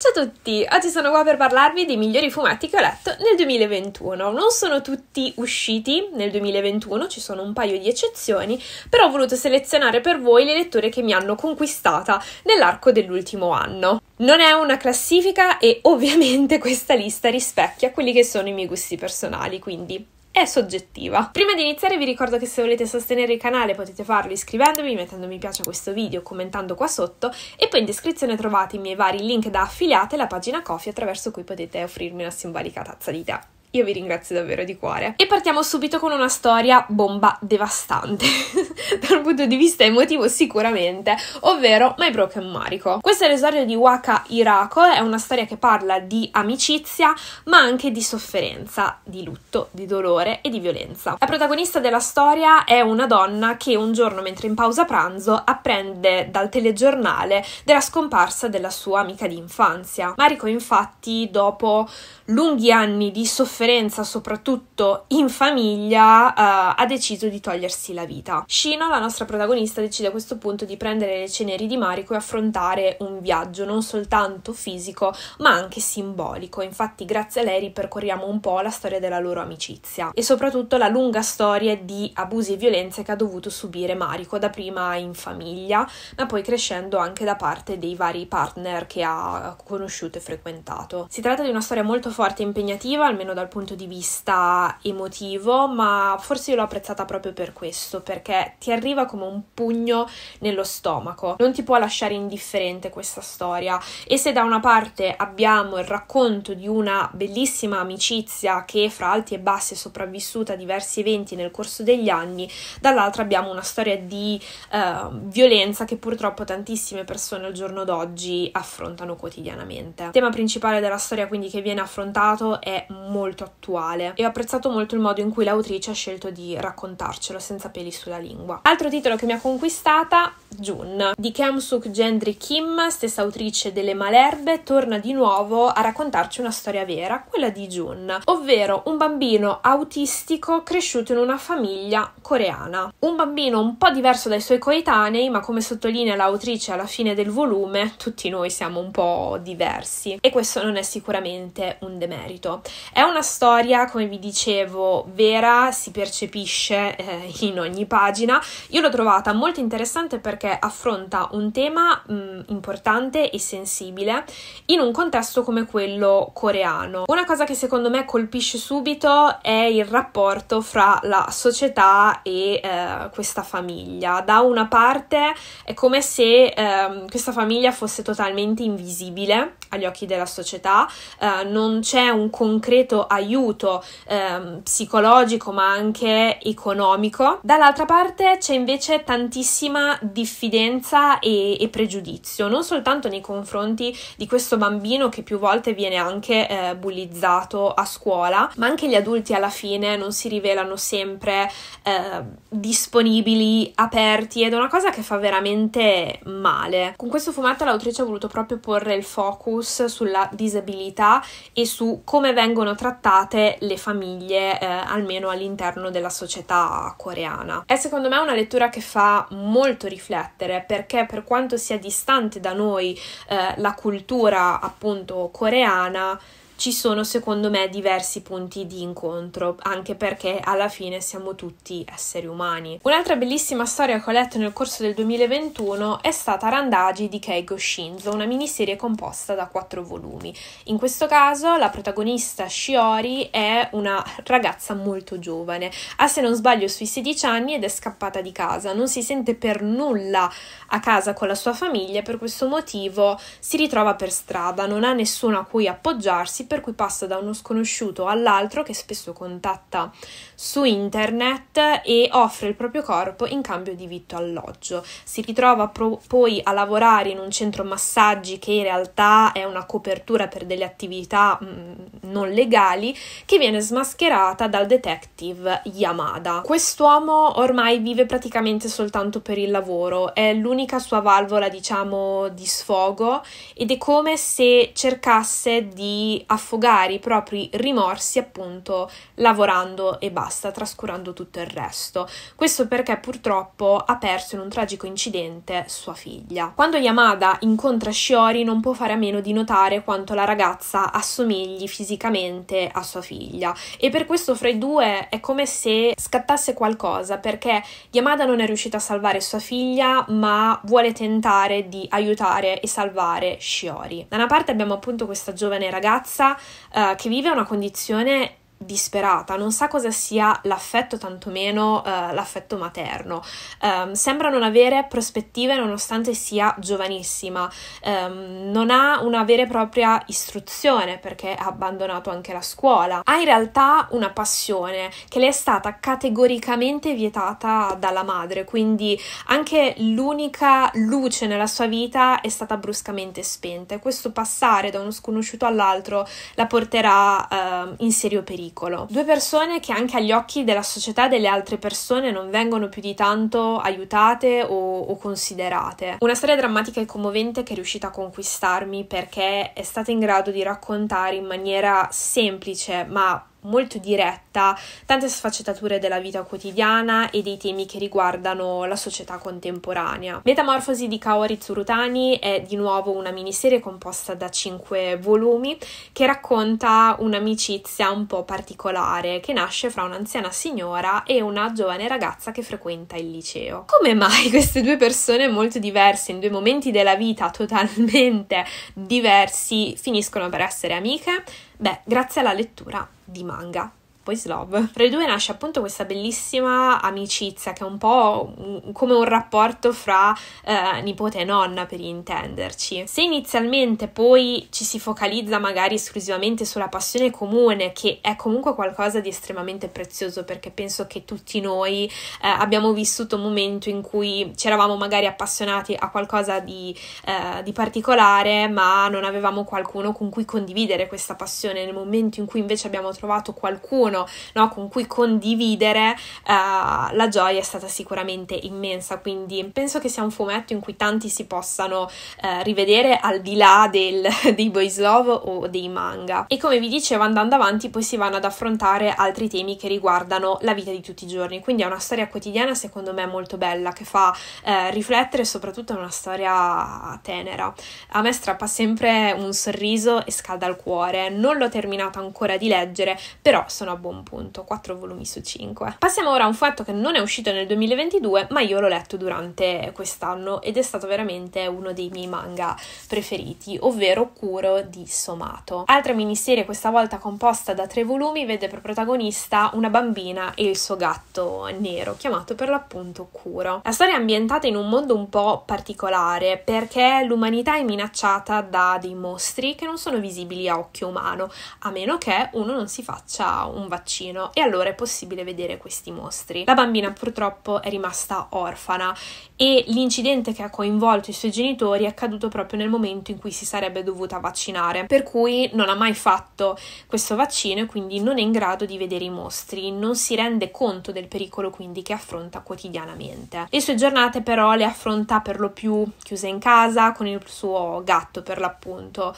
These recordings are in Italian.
Ciao a tutti, oggi sono qua per parlarvi dei migliori fumetti che ho letto nel 2021. Non sono tutti usciti nel 2021, ci sono un paio di eccezioni, però ho voluto selezionare per voi le letture che mi hanno conquistata nell'arco dell'ultimo anno. Non è una classifica e ovviamente questa lista rispecchia quelli che sono i miei gusti personali, quindi è soggettiva. Prima di iniziare vi ricordo che se volete sostenere il canale potete farlo iscrivendovi, mettendo mi piace a questo video, commentando qua sotto e poi in descrizione trovate i miei vari link da affiliate e la pagina Coffee attraverso cui potete offrirmi una simbolica tazza di tè io vi ringrazio davvero di cuore. E partiamo subito con una storia bomba devastante, dal punto di vista emotivo sicuramente, ovvero My Broken Mariko. Questo è l'esordio di Waka Irako, è una storia che parla di amicizia, ma anche di sofferenza, di lutto, di dolore e di violenza. La protagonista della storia è una donna che un giorno mentre in pausa pranzo apprende dal telegiornale della scomparsa della sua amica di infanzia. Mariko infatti dopo lunghi anni di sofferenza sofferenza, soprattutto in famiglia, uh, ha deciso di togliersi la vita. Shino, la nostra protagonista, decide a questo punto di prendere le ceneri di Mariko e affrontare un viaggio non soltanto fisico, ma anche simbolico. Infatti, grazie a lei ripercorriamo un po' la storia della loro amicizia e soprattutto la lunga storia di abusi e violenze che ha dovuto subire Mariko dapprima in famiglia, ma poi crescendo anche da parte dei vari partner che ha conosciuto e frequentato. Si tratta di una storia molto forte e impegnativa, almeno dal dal punto di vista emotivo, ma forse io l'ho apprezzata proprio per questo, perché ti arriva come un pugno nello stomaco, non ti può lasciare indifferente questa storia. E se da una parte abbiamo il racconto di una bellissima amicizia che fra alti e bassi è sopravvissuta a diversi eventi nel corso degli anni, dall'altra abbiamo una storia di eh, violenza che purtroppo tantissime persone al giorno d'oggi affrontano quotidianamente. Il tema principale della storia quindi che viene affrontato è molto molto attuale e ho apprezzato molto il modo in cui l'autrice ha scelto di raccontarcelo senza peli sulla lingua. Altro titolo che mi ha conquistata, Jun, di Kem Suk Jendri Kim, stessa autrice delle Malerbe, torna di nuovo a raccontarci una storia vera, quella di Jun, ovvero un bambino autistico cresciuto in una famiglia coreana. Un bambino un po' diverso dai suoi coetanei, ma come sottolinea l'autrice alla fine del volume, tutti noi siamo un po' diversi e questo non è sicuramente un demerito. È una storia, come vi dicevo, vera, si percepisce eh, in ogni pagina. Io l'ho trovata molto interessante perché affronta un tema mh, mm, importante e sensibile in un contesto come quello coreano. Una cosa che secondo me colpisce subito è il rapporto fra la società e eh, questa famiglia. Da una parte è come se eh, questa famiglia fosse totalmente invisibile agli occhi della società, eh, non c'è un concreto aiuto eh, psicologico ma anche economico. Dall'altra parte c'è invece tantissima diffidenza e, e, pregiudizio, non soltanto nei confronti di questo bambino che più volte viene anche eh, bullizzato a scuola, ma anche gli adulti alla fine non si rivelano sempre eh, disponibili, aperti ed è una cosa che fa veramente male. Con questo fumetto l'autrice ha voluto proprio porre il focus sulla disabilità e su come vengono trattati rispettate le famiglie, eh, almeno all'interno della società coreana. È secondo me una lettura che fa molto riflettere perché per quanto sia distante da noi eh, la cultura appunto coreana, ci sono secondo me diversi punti di incontro, anche perché alla fine siamo tutti esseri umani. Un'altra bellissima storia che ho letto nel corso del 2021 è stata Randagi di Keigo Shinzo, una miniserie composta da quattro volumi. In questo caso la protagonista Shiori è una ragazza molto giovane, ha se non sbaglio sui 16 anni ed è scappata di casa, non si sente per nulla a casa con la sua famiglia, per questo motivo si ritrova per strada, non ha nessuno a cui appoggiarsi per cui passa da uno sconosciuto all'altro che spesso contatta su internet e offre il proprio corpo in cambio di vitto alloggio. Si ritrova pro- poi a lavorare in un centro massaggi che in realtà è una copertura per delle attività mh, mm, non legali che viene smascherata dal detective Yamada. Quest'uomo ormai vive praticamente soltanto per il lavoro, è l'unica sua valvola diciamo di sfogo ed è come se cercasse di affrontare affogare i propri rimorsi appunto lavorando e basta, trascurando tutto il resto. Questo perché purtroppo ha perso in un tragico incidente sua figlia. Quando Yamada incontra Shiori non può fare a meno di notare quanto la ragazza assomigli fisicamente a sua figlia e per questo fra i due è come se scattasse qualcosa perché Yamada non è riuscita a salvare sua figlia ma vuole tentare di aiutare e salvare Shiori. Da una parte abbiamo appunto questa giovane ragazza eh, che vive una condizione disperata, non sa cosa sia l'affetto, tantomeno eh, l'affetto materno. Um, sembra non avere prospettive nonostante sia giovanissima, um, non ha una vera e propria istruzione perché ha abbandonato anche la scuola. Ha in realtà una passione che le è stata categoricamente vietata dalla madre, quindi anche l'unica luce nella sua vita è stata bruscamente spenta e questo passare da uno sconosciuto all'altro la porterà eh, in serio pericolo ridicolo. Due persone che anche agli occhi della società e delle altre persone non vengono più di tanto aiutate o, o considerate. Una storia drammatica e commovente che è riuscita a conquistarmi perché è stata in grado di raccontare in maniera semplice ma molto diretta tante sfaccettature della vita quotidiana e dei temi che riguardano la società contemporanea. Metamorfosi di Kaori Tsurutani è di nuovo una miniserie composta da 5 volumi che racconta un'amicizia un po' particolare che nasce fra un'anziana signora e una giovane ragazza che frequenta il liceo. Come mai queste due persone molto diverse in due momenti della vita totalmente diversi finiscono per essere amiche? Beh, grazie alla lettura di manga. Boys Love. Fra i due nasce appunto questa bellissima amicizia che è un po' un, come un rapporto fra eh, nipote e nonna per intenderci. Se inizialmente poi ci si focalizza magari esclusivamente sulla passione comune, che è comunque qualcosa di estremamente prezioso perché penso che tutti noi eh, abbiamo vissuto un momento in cui ci eravamo magari appassionati a qualcosa di, eh, di particolare ma non avevamo qualcuno con cui condividere questa passione nel momento in cui invece abbiamo trovato qualcuno qualcuno no, con cui condividere, uh, la gioia è stata sicuramente immensa. Quindi penso che sia un fumetto in cui tanti si possano uh, rivedere al di là del, dei boys love o dei manga. E come vi dicevo, andando avanti, poi si vanno ad affrontare altri temi che riguardano la vita di tutti i giorni. Quindi è una storia quotidiana, secondo me, molto bella che fa uh, riflettere, soprattutto è una storia tenera. A me strappa sempre un sorriso e scalda il cuore. Non l'ho terminato ancora di leggere, però sono abbondantemente buon punto, 4 volumi su 5. Passiamo ora a un fatto che non è uscito nel 2022, ma io l'ho letto durante quest'anno ed è stato veramente uno dei miei manga preferiti, ovvero Kuro di Somato. Altra miniserie, questa volta composta da 3 volumi, vede per protagonista una bambina e il suo gatto nero, chiamato per l'appunto Kuro. La storia è ambientata in un mondo un po' particolare perché l'umanità è minacciata da dei mostri che non sono visibili a occhio umano, a meno che uno non si faccia un vaccino vaccino e allora è possibile vedere questi mostri. La bambina purtroppo è rimasta orfana e l'incidente che ha coinvolto i suoi genitori è accaduto proprio nel momento in cui si sarebbe dovuta vaccinare, per cui non ha mai fatto questo vaccino e quindi non è in grado di vedere i mostri, non si rende conto del pericolo quindi che affronta quotidianamente. Le sue giornate però le affronta per lo più chiuse in casa con il suo gatto per l'appunto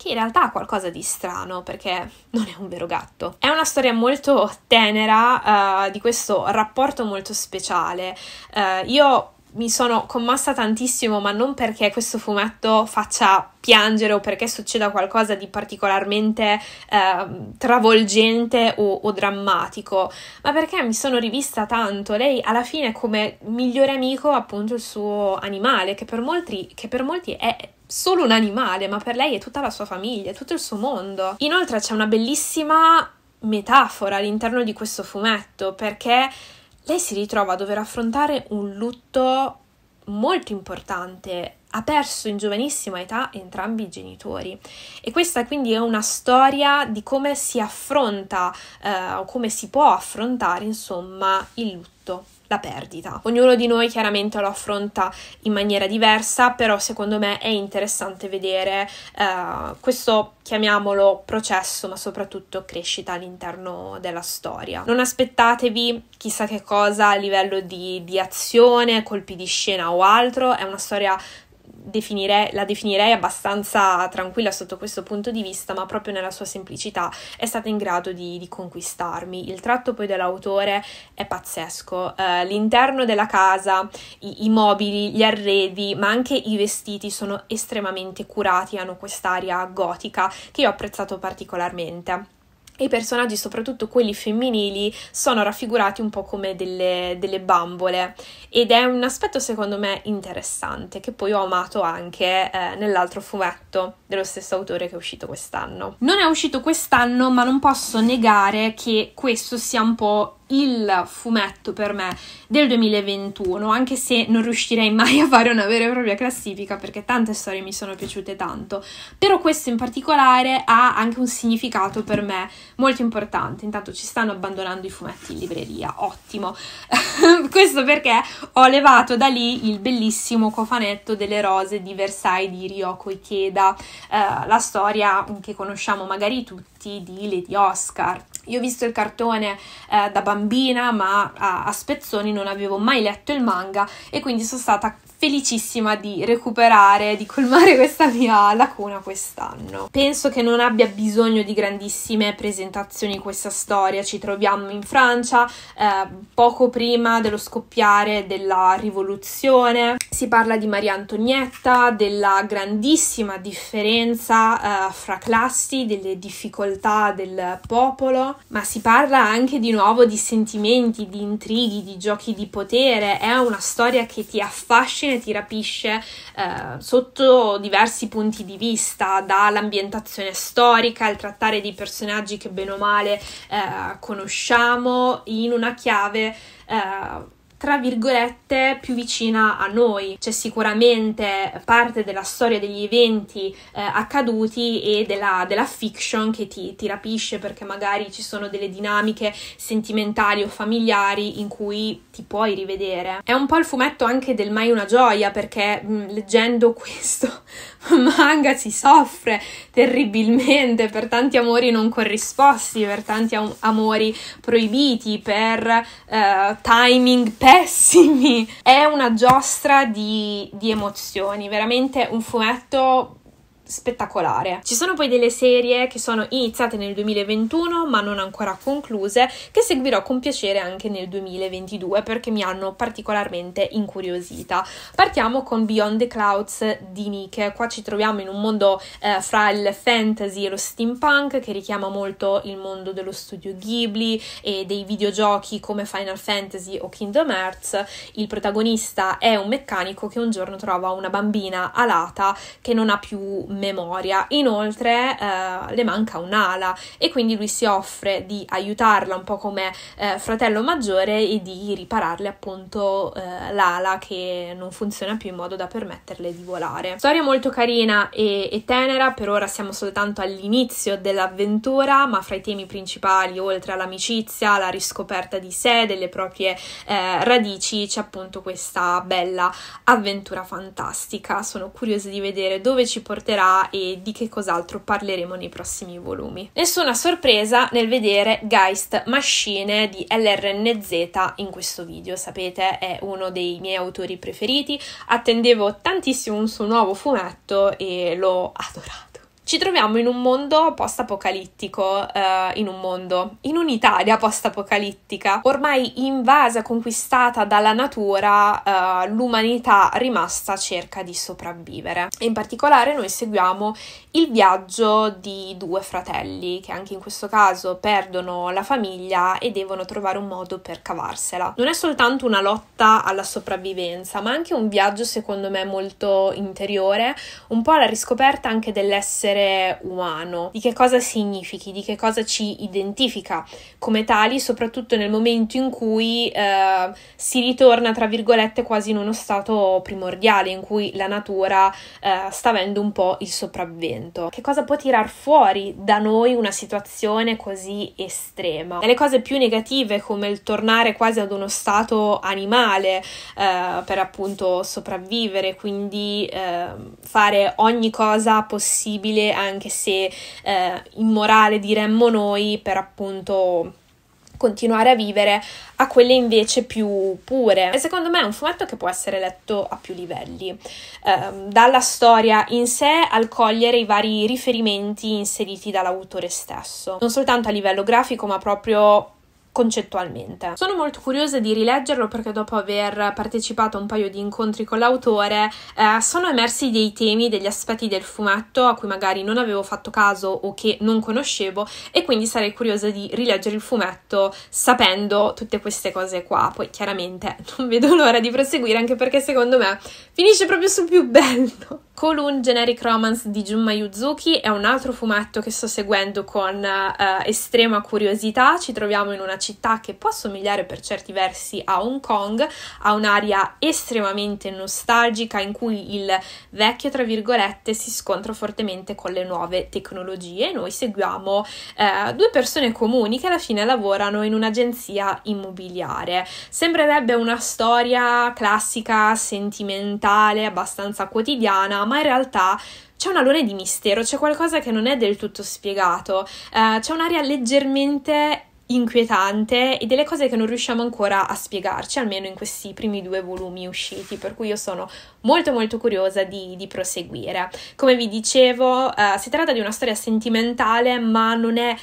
che in realtà ha qualcosa di strano perché non è un vero gatto. È una storia molto tenera uh, di questo rapporto molto speciale. Uh, io mi sono commossa tantissimo, ma non perché questo fumetto faccia piangere o perché succeda qualcosa di particolarmente eh, travolgente o, o, drammatico, ma perché mi sono rivista tanto. Lei alla fine come migliore amico appunto il suo animale, che per molti, che per molti è solo un animale, ma per lei è tutta la sua famiglia, è tutto il suo mondo. Inoltre c'è una bellissima metafora all'interno di questo fumetto perché lei si ritrova a dover affrontare un lutto molto importante. Ha perso in giovanissima età entrambi i genitori e questa quindi è una storia di come si affronta eh, o come si può affrontare insomma il lutto la perdita. Ognuno di noi chiaramente lo affronta in maniera diversa, però secondo me è interessante vedere uh, questo, chiamiamolo processo, ma soprattutto crescita all'interno della storia. Non aspettatevi chissà che cosa a livello di, di azione, colpi di scena o altro, è una storia definire, la definirei abbastanza tranquilla sotto questo punto di vista, ma proprio nella sua semplicità è stata in grado di, di conquistarmi. Il tratto poi dell'autore è pazzesco. Uh, l'interno della casa, i, i, mobili, gli arredi, ma anche i vestiti sono estremamente curati, hanno quest'aria gotica che io ho apprezzato particolarmente i personaggi, soprattutto quelli femminili, sono raffigurati un po' come delle, delle, bambole ed è un aspetto secondo me interessante che poi ho amato anche eh, nell'altro fumetto dello stesso autore che è uscito quest'anno. Non è uscito quest'anno ma non posso negare che questo sia un po' il fumetto per me del 2021, anche se non riuscirei mai a fare una vera e propria classifica perché tante storie mi sono piaciute tanto, però questo in particolare ha anche un significato per me molto importante. Intanto ci stanno abbandonando i fumetti in libreria, ottimo. questo perché ho levato da lì il bellissimo cofanetto delle rose di Versailles di Ryoko Ikeda, eh, la storia che conosciamo magari tutti di Lady Oscar io ho visto il cartone eh, da bambina, ma a, a, spezzoni non avevo mai letto il manga e quindi sono stata felicissima di recuperare, di colmare questa mia lacuna quest'anno. Penso che non abbia bisogno di grandissime presentazioni questa storia, ci troviamo in Francia eh, poco prima dello scoppiare della rivoluzione, si parla di Maria Antonietta, della grandissima differenza eh, fra classi, delle difficoltà del popolo, ma si parla anche di nuovo di sentimenti, di intrighi, di giochi di potere, è una storia che ti affascina fine ti rapisce eh, sotto diversi punti di vista, dall'ambientazione storica, al trattare di personaggi che bene o male eh, conosciamo in una chiave eh, tra virgolette più vicina a noi. C'è sicuramente parte della storia degli eventi eh, accaduti e della, della fiction che ti, ti, rapisce perché magari ci sono delle dinamiche sentimentali o familiari in cui ti puoi rivedere. È un po' il fumetto anche del mai una gioia perché mh, mm, leggendo questo manga si soffre terribilmente per tanti amori non corrisposti, per tanti am- amori proibiti, per eh, timing, per pessimi. È una giostra di, di emozioni, veramente un fumetto spettacolare. Ci sono poi delle serie che sono iniziate nel 2021 ma non ancora concluse che seguirò con piacere anche nel 2022 perché mi hanno particolarmente incuriosita. Partiamo con Beyond the Clouds di Nick. Qua ci troviamo in un mondo eh, fra il fantasy e lo steampunk che richiama molto il mondo dello studio Ghibli e dei videogiochi come Final Fantasy o Kingdom Hearts. Il protagonista è un meccanico che un giorno trova una bambina alata che non ha più memoria. Inoltre eh, le manca un'ala e quindi lui si offre di aiutarla un po' come eh, fratello maggiore e di ripararle appunto eh, l'ala che non funziona più in modo da permetterle di volare. Storia molto carina e, e tenera, per ora siamo soltanto all'inizio dell'avventura, ma fra i temi principali, oltre all'amicizia, alla riscoperta di sé, delle proprie eh, radici, c'è appunto questa bella avventura fantastica. Sono curiosa di vedere dove ci porterà e di che cos'altro parleremo nei prossimi volumi. Nessuna sorpresa nel vedere Geist Machine di LRNZ in questo video, sapete è uno dei miei autori preferiti, attendevo tantissimo un suo nuovo fumetto e l'ho adorato. Ci troviamo in un mondo post-apocalittico, eh, in un mondo, in un'Italia post-apocalittica, ormai invasa, conquistata dalla natura, eh, l'umanità rimasta cerca di sopravvivere. E in particolare noi seguiamo il viaggio di due fratelli che anche in questo caso perdono la famiglia e devono trovare un modo per cavarsela. Non è soltanto una lotta alla sopravvivenza, ma anche un viaggio secondo me molto interiore, un po' la riscoperta anche dell'essere essere umano, di che cosa significhi, di che cosa ci identifica come tali, soprattutto nel momento in cui eh, si ritorna, tra virgolette, quasi in uno stato primordiale, in cui la natura eh, sta avendo un po' il sopravvento. Che cosa può tirar fuori da noi una situazione così estrema? Nelle cose più negative, come il tornare quasi ad uno stato animale eh, per appunto sopravvivere, quindi ehm, fare ogni cosa possibile anche se eh, immorale diremmo noi, per appunto continuare a vivere, a quelle invece più pure. E secondo me è un fumetto che può essere letto a più livelli, eh, dalla storia in sé al cogliere i vari riferimenti inseriti dall'autore stesso, non soltanto a livello grafico, ma proprio concettualmente. Sono molto curiosa di rileggerlo perché dopo aver partecipato a un paio di incontri con l'autore eh, sono emersi dei temi, degli aspetti del fumetto a cui magari non avevo fatto caso o che non conoscevo e quindi sarei curiosa di rileggere il fumetto sapendo tutte queste cose qua. Poi chiaramente non vedo l'ora di proseguire anche perché secondo me finisce proprio sul più bello. Colun Generic Romance di Junma Yuzuki è un altro fumetto che sto seguendo con eh, estrema curiosità. Ci troviamo in una città che può somigliare per certi versi a Hong Kong, ha un'area estremamente nostalgica in cui il vecchio, tra virgolette, si scontra fortemente con le nuove tecnologie. Noi seguiamo eh, due persone comuni che alla fine lavorano in un'agenzia immobiliare. Sembrerebbe una storia classica, sentimentale, abbastanza quotidiana, ma in realtà c'è un alone di mistero, c'è qualcosa che non è del tutto spiegato, eh, c'è un'area leggermente inquietante e delle cose che non riusciamo ancora a spiegarci, almeno in questi primi due volumi usciti, per cui io sono molto molto curiosa di, di proseguire. Come vi dicevo, eh, si tratta di una storia sentimentale, ma non è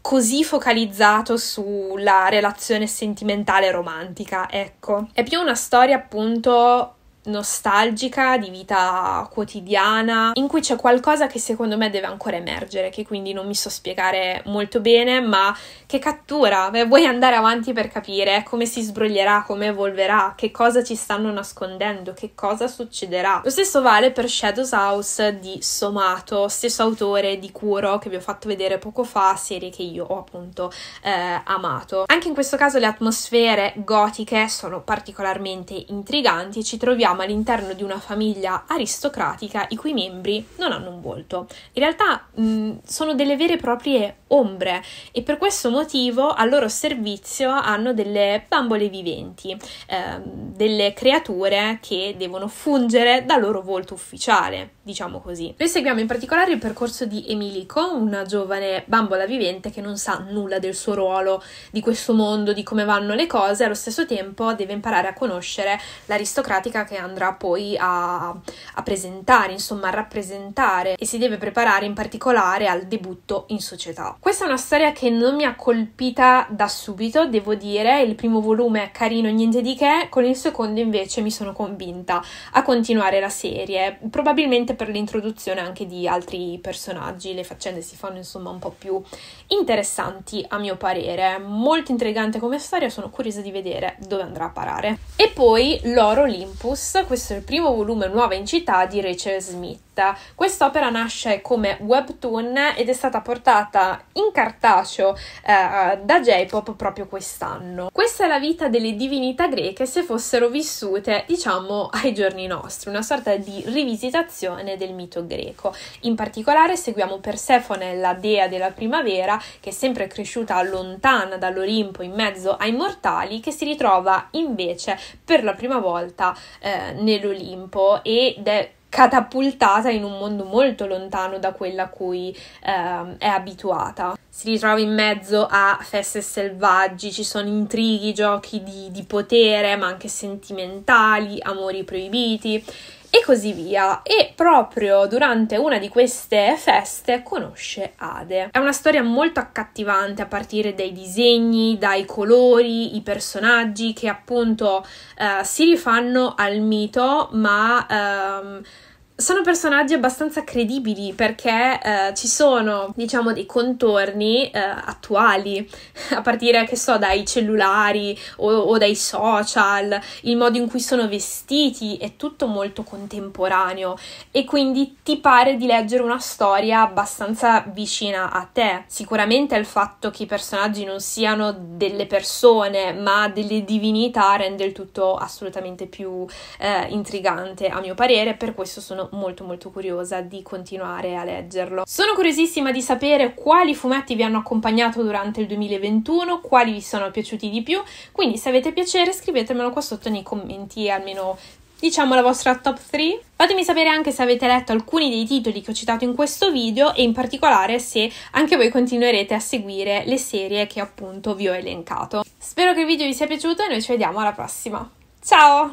così focalizzato sulla relazione sentimentale romantica, ecco. È più una storia appunto nostalgica, di vita quotidiana, in cui c'è qualcosa che secondo me deve ancora emergere, che quindi non mi so spiegare molto bene, ma che cattura, Beh, vuoi andare avanti per capire come si sbroglierà, come evolverà, che cosa ci stanno nascondendo, che cosa succederà. Lo stesso vale per Shadows House di Somato, stesso autore di Curo che vi ho fatto vedere poco fa, serie che io ho appunto eh, amato. Anche in questo caso le atmosfere gotiche sono particolarmente intriganti, ci troviamo troviamo all'interno di una famiglia aristocratica i cui membri non hanno un volto. In realtà mh, mm, sono delle vere e proprie ombre e per questo motivo al loro servizio hanno delle bambole viventi, eh, delle creature che devono fungere da loro volto ufficiale, diciamo così. Noi seguiamo in particolare il percorso di Emilico, una giovane bambola vivente che non sa nulla del suo ruolo, di questo mondo, di come vanno le cose, allo stesso tempo deve imparare a conoscere l'aristocratica che ha andrà poi a, a presentare, insomma a rappresentare e si deve preparare in particolare al debutto in società. Questa è una storia che non mi ha colpita da subito, devo dire, il primo volume è carino, niente di che, con il secondo invece mi sono convinta a continuare la serie, probabilmente per l'introduzione anche di altri personaggi, le faccende si fanno insomma un po' più interessanti a mio parere, molto intrigante come storia, sono curiosa di vedere dove andrà a parare. E poi Loro Olympus questo è il primo volume nuovo in città di Rachel Smith scritta. Quest'opera nasce come webtoon ed è stata portata in cartaceo eh, da J-pop proprio quest'anno. Questa è la vita delle divinità greche se fossero vissute, diciamo, ai giorni nostri, una sorta di rivisitazione del mito greco. In particolare seguiamo Persefone, la dea della primavera, che è sempre cresciuta lontana dall'Olimpo in mezzo ai mortali, che si ritrova invece per la prima volta eh, nell'Olimpo ed è catapultata in un mondo molto lontano da quella a cui eh, è abituata. Si ritrova in mezzo a feste selvaggi, ci sono intrighi, giochi di, di potere, ma anche sentimentali, amori proibiti e così via. E proprio durante una di queste feste conosce Ade. È una storia molto accattivante a partire dai disegni, dai colori, i personaggi che appunto eh, si rifanno al mito, ma... Ehm, sono personaggi abbastanza credibili perché eh, ci sono, diciamo, dei contorni eh, attuali, a partire, che so, dai cellulari o, o, dai social, il modo in cui sono vestiti è tutto molto contemporaneo e quindi ti pare di leggere una storia abbastanza vicina a te. Sicuramente il fatto che i personaggi non siano delle persone ma delle divinità rende il tutto assolutamente più eh, intrigante, a mio parere, per questo sono molto molto curiosa di continuare a leggerlo. Sono curiosissima di sapere quali fumetti vi hanno accompagnato durante il 2021, quali vi sono piaciuti di più, quindi se avete piacere scrivetemelo qua sotto nei commenti, almeno diciamo la vostra top 3. Fatemi sapere anche se avete letto alcuni dei titoli che ho citato in questo video e in particolare se anche voi continuerete a seguire le serie che appunto vi ho elencato. Spero che il video vi sia piaciuto e noi ci vediamo alla prossima. Ciao!